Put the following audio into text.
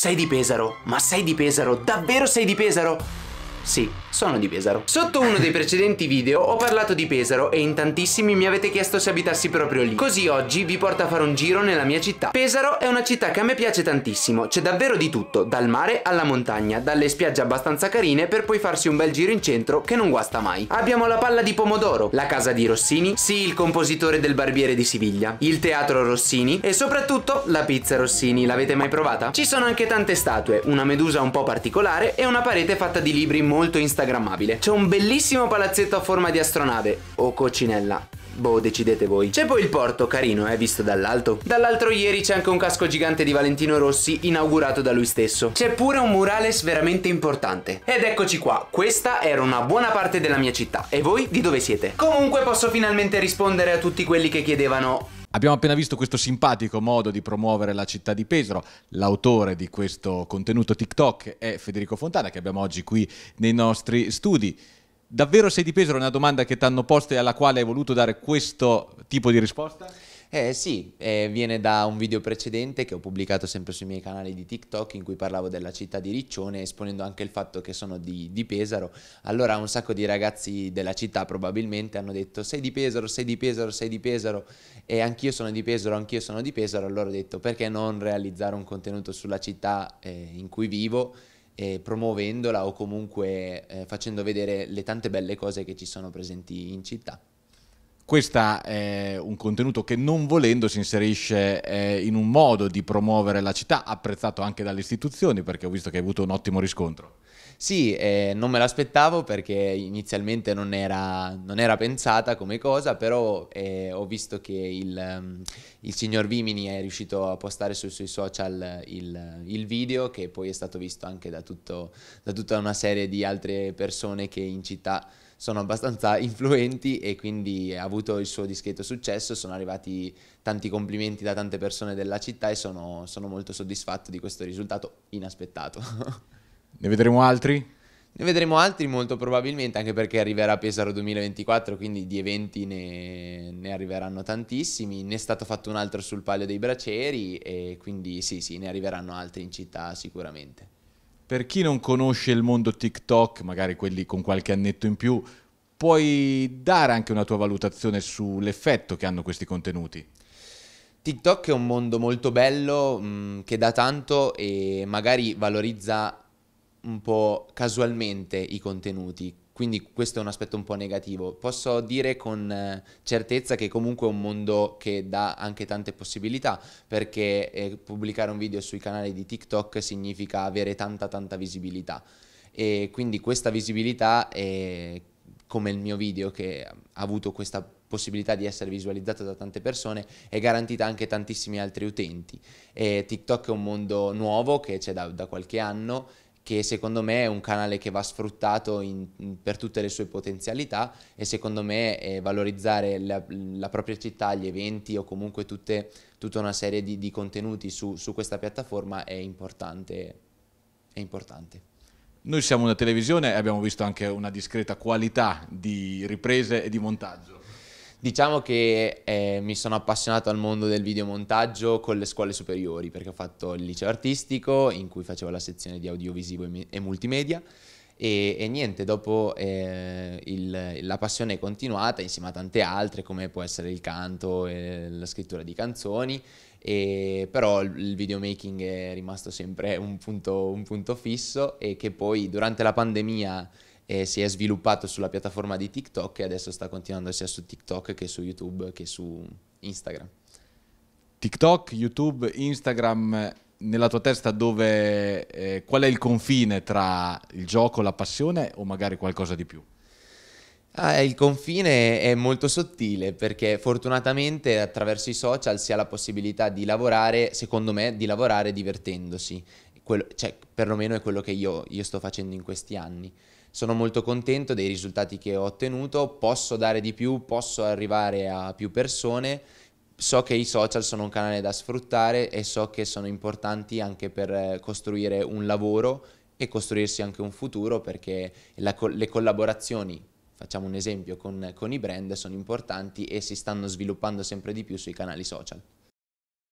Sei di Pesaro, ma sei di Pesaro, davvero sei di Pesaro? Sì, sono di Pesaro. Sotto uno dei precedenti video ho parlato di Pesaro e in tantissimi mi avete chiesto se abitassi proprio lì. Così oggi vi porto a fare un giro nella mia città. Pesaro è una città che a me piace tantissimo, c'è davvero di tutto, dal mare alla montagna, dalle spiagge abbastanza carine per poi farsi un bel giro in centro che non guasta mai. Abbiamo la palla di pomodoro, la casa di Rossini, sì il compositore del barbiere di Siviglia, il teatro Rossini e soprattutto la pizza Rossini, l'avete mai provata? Ci sono anche tante statue, una medusa un po' particolare e una parete fatta di libri molto instagrammabile. C'è un bellissimo palazzetto a forma di astronave o coccinella. Boh, decidete voi. C'è poi il porto, carino, eh, visto dall'alto. Dall'altro ieri c'è anche un casco gigante di Valentino Rossi inaugurato da lui stesso. C'è pure un murales veramente importante. Ed eccoci qua, questa era una buona parte della mia città. E voi di dove siete? Comunque posso finalmente rispondere a tutti quelli che chiedevano Abbiamo appena visto questo simpatico modo di promuovere la città di Pesaro. L'autore di questo contenuto TikTok è Federico Fontana, che abbiamo oggi qui nei nostri studi. Davvero sei di Pesaro? È una domanda che ti hanno posto e alla quale hai voluto dare questo tipo di risposta? Eh sì, eh, viene da un video precedente che ho pubblicato sempre sui miei canali di TikTok in cui parlavo della città di Riccione esponendo anche il fatto che sono di, di Pesaro. Allora un sacco di ragazzi della città probabilmente hanno detto sei di Pesaro, sei di Pesaro, sei di Pesaro e anch'io sono di Pesaro, anch'io sono di Pesaro. Allora ho detto perché non realizzare un contenuto sulla città eh, in cui vivo eh, promuovendola o comunque eh, facendo vedere le tante belle cose che ci sono presenti in città. Questo è un contenuto che non volendo si inserisce eh, in un modo di promuovere la città, apprezzato anche dalle istituzioni perché ho visto che hai avuto un ottimo riscontro. Sì, eh, non me l'aspettavo perché inizialmente non era, non era pensata come cosa, però eh, ho visto che il, ehm, il, signor Vimini è riuscito a postare sui suoi social il, il video che poi è stato visto anche da, tutto, da tutta una serie di altre persone che in città sono abbastanza influenti e quindi ha avuto il suo discreto successo, sono arrivati tanti complimenti da tante persone della città e sono, sono molto soddisfatto di questo risultato inaspettato. ne vedremo altri? Ne vedremo altri molto probabilmente, anche perché arriverà Pesaro 2024, quindi di eventi ne, ne, arriveranno tantissimi. Ne è stato fatto un altro sul Palio dei Braceri e quindi sì, sì, ne arriveranno altri in città sicuramente. Per chi non conosce il mondo TikTok, magari quelli con qualche annetto in più, puoi dare anche una tua valutazione sull'effetto che hanno questi contenuti? TikTok è un mondo molto bello mh, che dà tanto e magari valorizza un po' casualmente i contenuti quindi questo è un aspetto un po' negativo. Posso dire con eh, certezza che comunque è un mondo che dà anche tante possibilità, perché eh, pubblicare un video sui canali di TikTok significa avere tanta tanta visibilità. E quindi questa visibilità è come il mio video che ha avuto questa possibilità di essere visualizzato da tante persone è garantita anche tantissimi altri utenti. E TikTok è un mondo nuovo che c'è da, da qualche anno che secondo me è un canale che va sfruttato in, in, per tutte le sue potenzialità e secondo me eh, valorizzare la, la, propria città, gli eventi o comunque tutte, tutta una serie di, di contenuti su, su, questa piattaforma è importante. È importante. Noi siamo una televisione e abbiamo visto anche una discreta qualità di riprese e di montaggio. Diciamo che eh, mi sono appassionato al mondo del videomontaggio con le scuole superiori, perché ho fatto il liceo artistico in cui facevo la sezione di audiovisivo e multimedia. E, e, niente, dopo eh, il, la passione è continuata insieme a tante altre come può essere il canto e la scrittura di canzoni, e, però il, il videomaking è rimasto sempre un punto, un punto fisso e che poi durante la pandemia e si è sviluppato sulla piattaforma di TikTok e adesso sta continuando sia su TikTok che su YouTube che su Instagram. TikTok, YouTube, Instagram, nella tua testa dove, eh, qual è il confine tra il gioco, la passione o magari qualcosa di più? Ah, il confine è molto sottile perché fortunatamente attraverso i social si ha la possibilità di lavorare, secondo me, di lavorare divertendosi, quello, cioè perlomeno è quello che io, io sto facendo in questi anni sono molto contento dei risultati che ho ottenuto, posso dare di più, posso arrivare a più persone, so che i social sono un canale da sfruttare e so che sono importanti anche per eh, costruire un lavoro e costruirsi anche un futuro perché la, le collaborazioni facciamo un esempio con, con i brand sono importanti e si stanno sviluppando sempre di più sui canali social.